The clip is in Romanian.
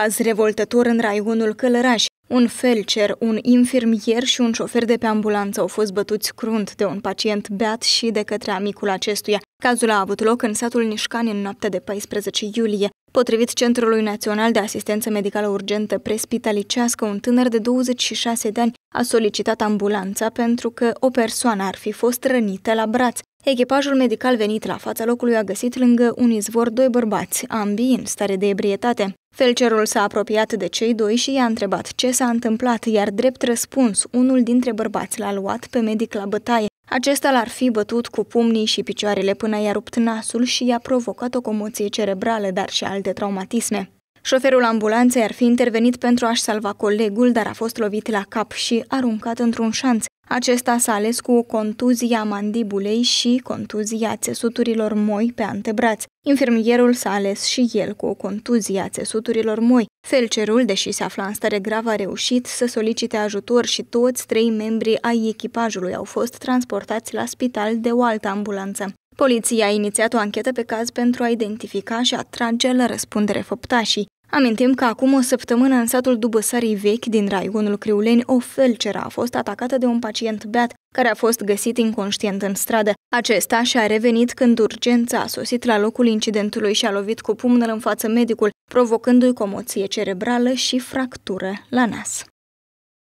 caz revoltător în raionul Călăraș. Un felcer, un infirmier și un șofer de pe ambulanță au fost bătuți crunt de un pacient beat și de către amicul acestuia. Cazul a avut loc în satul Nișcani în noaptea de 14 iulie. Potrivit Centrului Național de Asistență Medicală Urgentă Prespitalicească, un tânăr de 26 de ani a solicitat ambulanța pentru că o persoană ar fi fost rănită la braț. Echipajul medical venit la fața locului a găsit lângă un izvor doi bărbați, ambii în stare de ebrietate. Felcerul s-a apropiat de cei doi și i-a întrebat ce s-a întâmplat, iar drept răspuns, unul dintre bărbați l-a luat pe medic la bătaie. Acesta l-ar fi bătut cu pumnii și picioarele până i-a rupt nasul și i-a provocat o comoție cerebrală, dar și alte traumatisme. Șoferul ambulanței ar fi intervenit pentru a-și salva colegul, dar a fost lovit la cap și aruncat într-un șanț. Acesta s-a ales cu contuzia mandibulei și contuzia țesuturilor moi pe antebraț. Infirmierul s-a ales și el cu o contuzie a țesuturilor moi. Felcerul, deși se afla în stare gravă, a reușit să solicite ajutor și toți trei membri ai echipajului au fost transportați la spital de o altă ambulanță. Poliția a inițiat o anchetă pe caz pentru a identifica și a trage la răspundere făptașii. Amintim că acum o săptămână în satul Dubăsarii Vechi din raionul Criuleni, o felceră a fost atacată de un pacient beat care a fost găsit inconștient în stradă. Acesta și-a revenit când urgența a sosit la locul incidentului și a lovit cu pumnul în față medicul, provocându-i comoție cerebrală și fractură la nas.